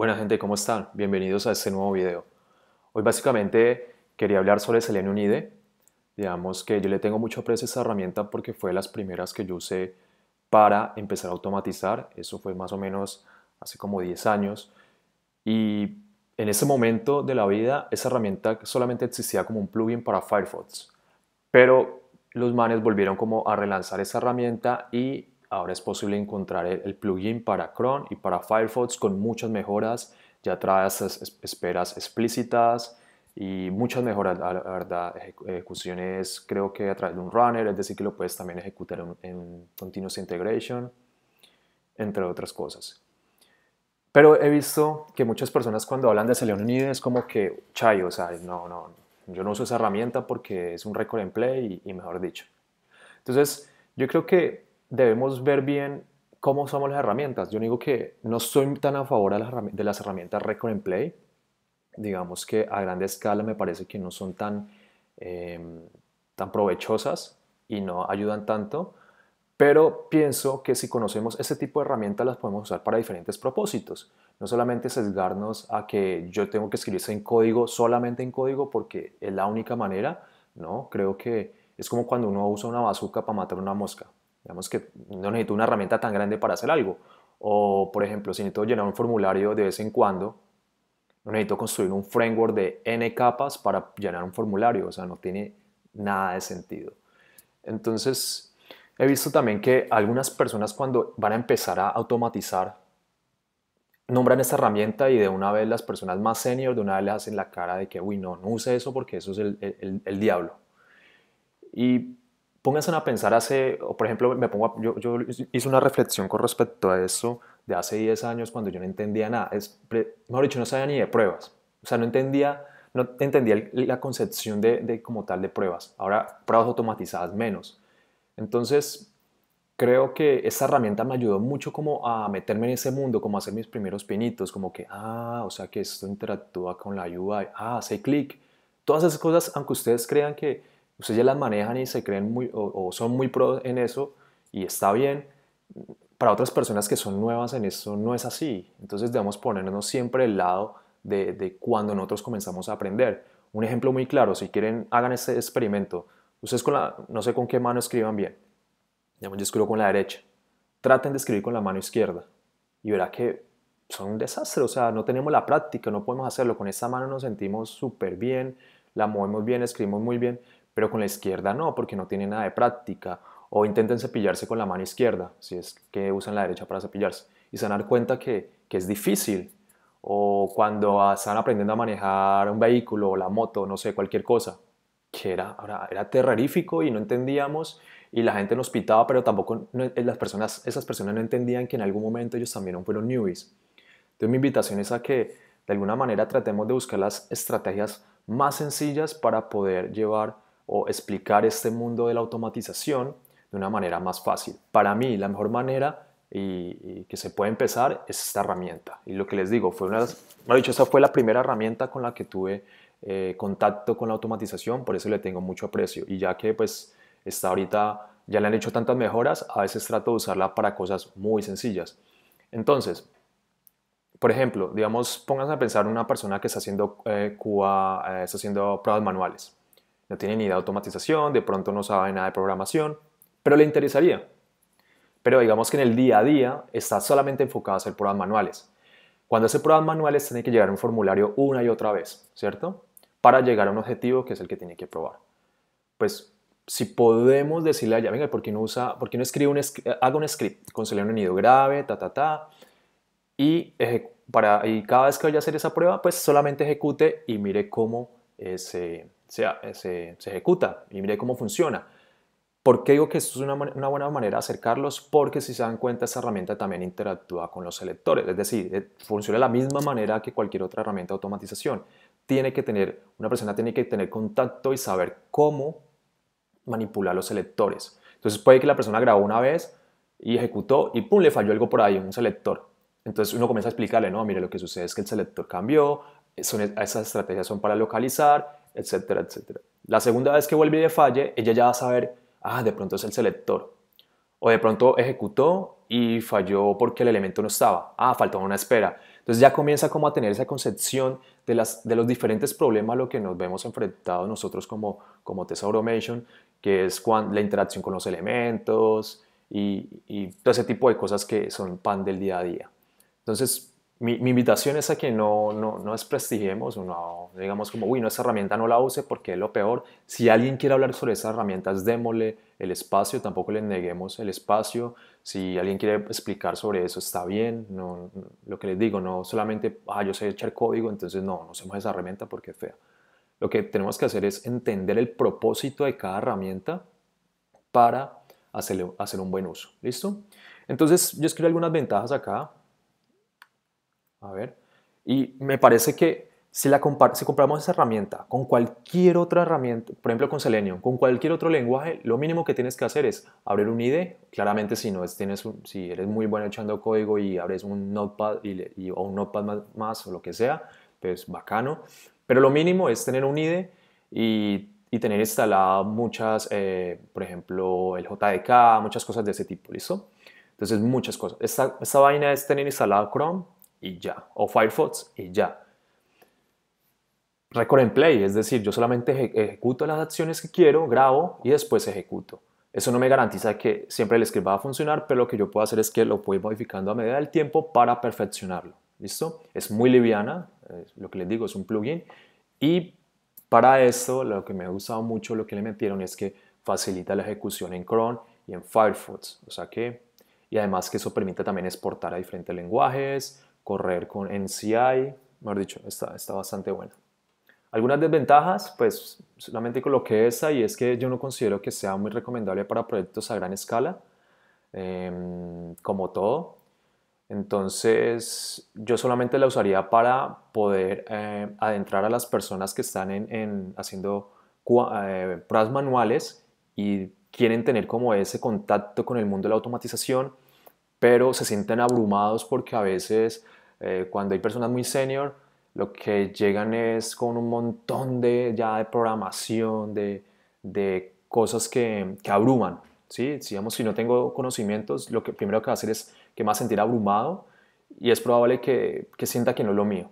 Buena gente, ¿cómo están? Bienvenidos a este nuevo video. Hoy básicamente quería hablar sobre Selenium IDE. Digamos que yo le tengo mucho aprecio a esta herramienta porque fue de las primeras que yo usé para empezar a automatizar. Eso fue más o menos hace como 10 años. Y en ese momento de la vida, esa herramienta solamente existía como un plugin para Firefox. Pero los manes volvieron como a relanzar esa herramienta y ahora es posible encontrar el, plugin para Chrome y para Firefox con muchas mejoras. Ya trae esas esperas explícitas y muchas mejoras, la verdad, ejecuciones creo que a través de un runner, es decir, que lo puedes también ejecutar en, Continuous Integration, entre otras cosas. Pero he visto que muchas personas cuando hablan de Selenium es como que, chay, o sea, no, no, yo no uso esa herramienta porque es un record en play y mejor dicho. Entonces, yo creo que debemos ver bien cómo usamos las herramientas. Yo digo que no soy tan a favor de las herramientas Record and Play. Digamos que a grande escala me parece que no son tan, em, tan provechosas y no ayudan tanto. Pero pienso que si conocemos ese tipo de herramientas las podemos usar para diferentes propósitos. No solamente sesgarnos a que yo tengo que escribirse en código, solamente en código porque es la única manera, ¿no? Creo que es como cuando uno usa una bazuca para matar una mosca. Digamos que no necesito una herramienta tan grande para hacer algo. O, por ejemplo, si necesito llenar un formulario de vez en cuando, no necesito construir un framework de n capas para llenar un formulario. O sea, no tiene nada de sentido. Entonces, he visto también que algunas personas cuando van a empezar a automatizar, nombran esta herramienta y de una vez las personas más senior, de una vez les hacen la cara de que, uy, no, no use eso porque eso es el, el, el diablo. Y pónganse a pensar hace, por ejemplo, me pongo yo, hice una reflexión con respecto a eso de hace 10 años cuando yo no entendía nada, mejor dicho, no sabía ni de pruebas, o sea, no entendía, no entendía la concepción de, como tal de pruebas, ahora pruebas automatizadas menos. Entonces, creo que esta herramienta me ayudó mucho como a meterme en ese mundo, como a hacer mis primeros pinitos, como que, ah, o sea que esto interactúa con la UI, ah, hace clic. Todas esas cosas, aunque ustedes crean que ustedes ya las manejan y se creen muy o, son muy pro en eso y está bien. Para otras personas que son nuevas en eso no es así. Entonces debemos ponernos siempre el lado de, de cuando nosotros comenzamos a aprender. Un ejemplo muy claro, si quieren, hagan ese experimento. Ustedes con la, no sé con qué mano escriban bien. Yo escribo con la derecha. Traten de escribir con la mano izquierda. Y verá que son un desastre. O sea, no tenemos la práctica, no podemos hacerlo. Con esa mano nos sentimos súper bien, la movemos bien, escribimos muy bien pero con la izquierda no, porque no tiene nada de práctica, o intenten cepillarse con la mano izquierda, si es que usan la derecha para cepillarse, y se dan dar cuenta que, que es difícil, o cuando están aprendiendo a manejar un vehículo o la moto, no sé, cualquier cosa, que era, ahora era terrorífico y no entendíamos, y la gente nos pitaba, pero tampoco eh, las personas, esas personas no entendían que en algún momento ellos también fueron newbies. Entonces mi invitación es a que de alguna manera tratemos de buscar las estrategias más sencillas para poder llevar o explicar este mundo de la automatización de una manera más fácil. Para mí, la mejor manera y, que se puede empezar es esta herramienta. Y lo que les digo, fue una, no dicho, esa fue la primera herramienta con la que tuve eh, contacto con la automatización, por eso le tengo mucho aprecio. Y ya que pues está ahorita, ya le han hecho tantas mejoras, a veces trato de usarla para cosas muy sencillas. Entonces, por ejemplo, digamos, pónganse a pensar en una persona que está haciendo, eh, eh, está haciendo pruebas manuales no tiene ni idea de automatización, de pronto no sabe nada de programación, pero le interesaría. Pero digamos que en el día a día está solamente enfocado a hacer pruebas manuales. Cuando hace pruebas manuales tiene que llegar a un formulario una y otra vez, ¿cierto? Para llegar a un objetivo que es el que tiene que probar. Pues si podemos decirle ella, venga, ¿por qué no, usa, por no escribe un, haga un script con un nido grave, ta, ta, ta? Y, para, y cada vez que vaya a hacer esa prueba, pues solamente ejecute y mire cómo se, se, se ejecuta y mire cómo funciona. ¿Por qué digo que esto es una, buena manera de acercarlos? Porque si se dan cuenta, esa herramienta también interactúa con los selectores, es decir, eh, funciona de la misma manera que cualquier otra herramienta de automatización. Tiene que tener, una persona tiene que tener contacto y saber cómo manipular los selectores. Entonces puede que la persona grabó una vez y ejecutó y pum, le falló algo por ahí, un selector. Entonces uno comienza a explicarle, no, mire, lo que sucede es que el selector cambió, son, esas estrategias son para localizar, etcétera, etcétera. La segunda vez que vuelve y falle, ella ya va a saber, ah, de pronto es el selector. O de pronto ejecutó y falló porque el elemento no estaba. Ah, faltaba una espera. Entonces ya comienza como a tener esa concepción de, las, de los diferentes problemas a los que nos vemos enfrentados nosotros como, como Test Automation, que es cuando, la interacción con los elementos y, y todo ese tipo de cosas que son pan del día a día. Entonces, mi, invitación es a que no, no, no desprestigiemos no digamos como, uy, no, esa herramienta no la use porque es lo peor. Si alguien quiere hablar sobre esa herramienta, démosle el espacio, tampoco le neguemos el espacio. Si alguien quiere explicar sobre eso, está bien. No, lo que les digo, no solamente, ah, yo sé echar código, entonces no, no usemos esa herramienta porque es fea. Lo que tenemos que hacer es entender el propósito de cada herramienta para hacerle, hacer un buen uso. ¿Listo? Entonces, yo escribí algunas ventajas acá a ver. Y me parece que si, la si compramos esa herramienta con cualquier otra herramienta, por ejemplo con Selenium, con cualquier otro lenguaje, lo mínimo que tienes que hacer es abrir un IDE. Claramente si, no es, tienes si eres muy bueno echando código y abres un Notepad y, o un Notepad más, o lo que sea, pues bacano. Pero lo mínimo es tener un IDE y, y tener instalado muchas, eh, por ejemplo, el JDK, muchas cosas de ese tipo, ¿listo? Entonces muchas cosas. Esta, esta vaina es tener instalado Chrome, y ya, o Firefox y ya. Record and play, es decir, yo solamente ejecuto las acciones que quiero, grabo y después ejecuto. Eso no me garantiza que siempre el script va a funcionar, pero lo que yo puedo hacer es que lo puedo modificando a medida del tiempo para perfeccionarlo. ¿Listo? Es muy liviana, lo que les digo, es un plugin. Y para esto, lo que me ha gustado mucho, lo que le metieron es que facilita la ejecución en Chrome y en Firefox. O sea que, y además que eso permite también exportar a diferentes lenguajes, correr con NCI, mejor dicho, está, está bastante buena. Algunas desventajas, pues solamente coloqué esa y es que yo no considero que sea muy recomendable para proyectos a gran escala, em, como todo. Entonces yo solamente la usaría para poder eh, adentrar a las personas que están en, en haciendo eh, pruebas manuales y quieren tener como ese contacto con el mundo de la automatización pero se sienten abrumados porque a veces eh, cuando hay personas muy senior, lo que llegan es con un montón de ya de programación, de, cosas que, que abruman. ¿sí? Digamos, si no tengo conocimientos, lo que primero que va a hacer es que me va a sentir abrumado y es probable que, sienta que no es lo mío.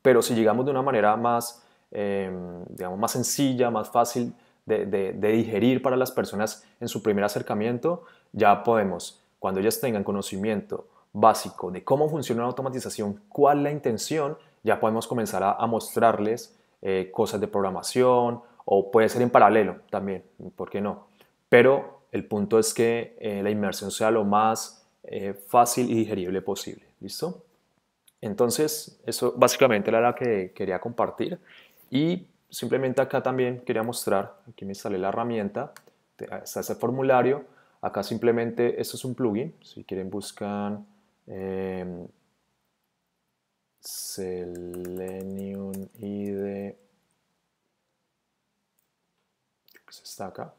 Pero si llegamos de una manera más, em, más sencilla, más fácil de digerir para las personas en su primer acercamiento, ya podemos cuando ellas tengan conocimiento básico de cómo funciona la automatización, cuál la intención, ya podemos comenzar a, mostrarles eh, cosas de programación o puede ser en paralelo también, ¿por qué no? Pero el punto es que eh, la inmersión sea lo más eh, fácil y digerible posible, ¿listo? Entonces, eso básicamente era lo que quería compartir y simplemente acá también quería mostrar, aquí me sale la herramienta, está ese formulario, Acá simplemente, esto es un plugin, si quieren buscan em, Selenium IDE, que se está acá.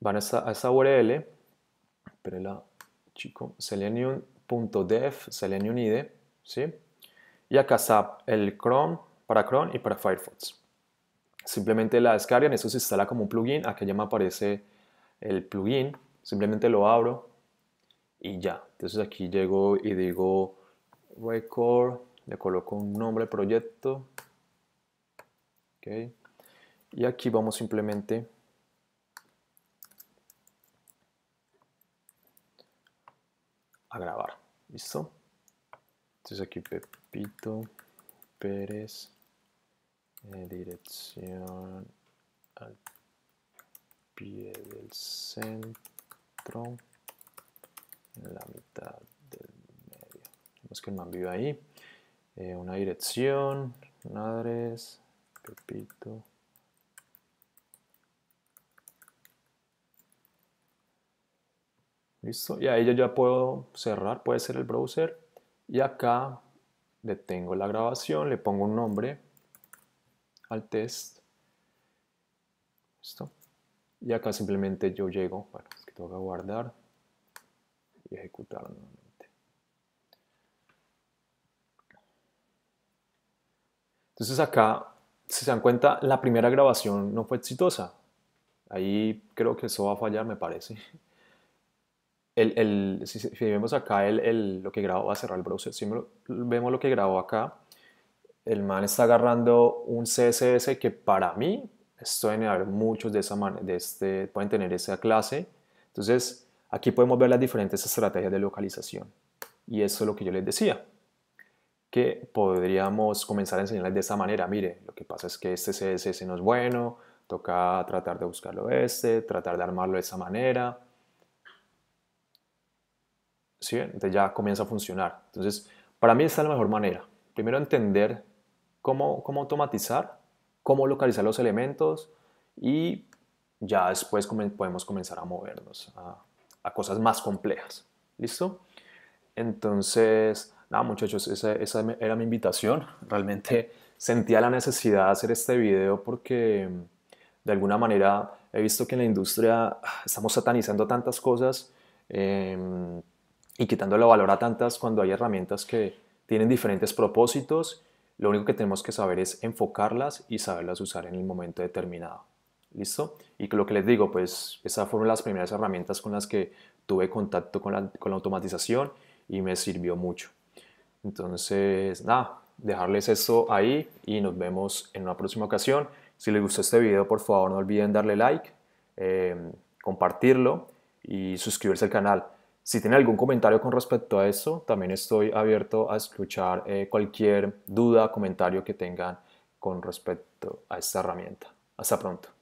Van a esta, a esta URL, chico, selenium.dev, selenium IDE, ¿sí? Y acá está el Chrome, para Chrome y para Firefox. Simplemente la descargan, eso se instala como un plugin, aquí ya me aparece el plugin, simplemente lo abro y ya. Entonces aquí llego y digo record, le coloco un nombre proyecto. Okay. Y aquí vamos simplemente a grabar. ¿Listo? Entonces aquí Pepito Pérez eh, dirección al pie del centro en la mitad del medio vemos que el man vive ahí eh, una dirección madres pepito listo y ahí yo ya puedo cerrar puede ser el browser y acá detengo la grabación le pongo un nombre al test. Y acá simplemente yo llego, bueno, es tengo que guardar y ejecutar nuevamente. Entonces acá, si se dan cuenta, la primera grabación no fue exitosa. Ahí creo que eso va a fallar, me parece. El, si, vemos acá el, lo que grabó, va a cerrar el browser, si vemos lo que grabó acá, el man está agarrando un CSS que para mí, esto haber muchos de, esa manera de este, pueden tener esa clase. Entonces, aquí podemos ver las diferentes estrategias de localización. Y eso es lo que yo les decía, que podríamos comenzar a enseñarles de esa manera. Mire, lo que pasa es que este CSS no es bueno, toca tratar de buscarlo este, tratar de armarlo de esa manera. ¿Sí? Entonces ya comienza a funcionar. Entonces, para mí esta es la mejor manera. Primero entender cómo, automatizar, cómo localizar los elementos y ya después podemos comenzar a movernos a, cosas más complejas. ¿Listo? Entonces, nada muchachos, esa, era mi invitación. Realmente sentía la necesidad de hacer este video porque de alguna manera he visto que en la industria estamos satanizando tantas cosas y em, y quitándole valor a tantas cuando hay herramientas que tienen diferentes propósitos lo único que tenemos que saber es enfocarlas y saberlas usar en el momento determinado. ¿Listo? Y lo que les digo, pues esas fueron las primeras herramientas con las que tuve contacto con la, automatización y me sirvió mucho. Entonces, nada, dejarles eso ahí y nos vemos en una próxima ocasión. Si les gustó este video, por favor no olviden darle like, eh, compartirlo y suscribirse al canal. Si tienen algún comentario con respecto a eso, también estoy abierto a escuchar eh, cualquier duda, comentario que tengan con respecto a esta herramienta. Hasta pronto.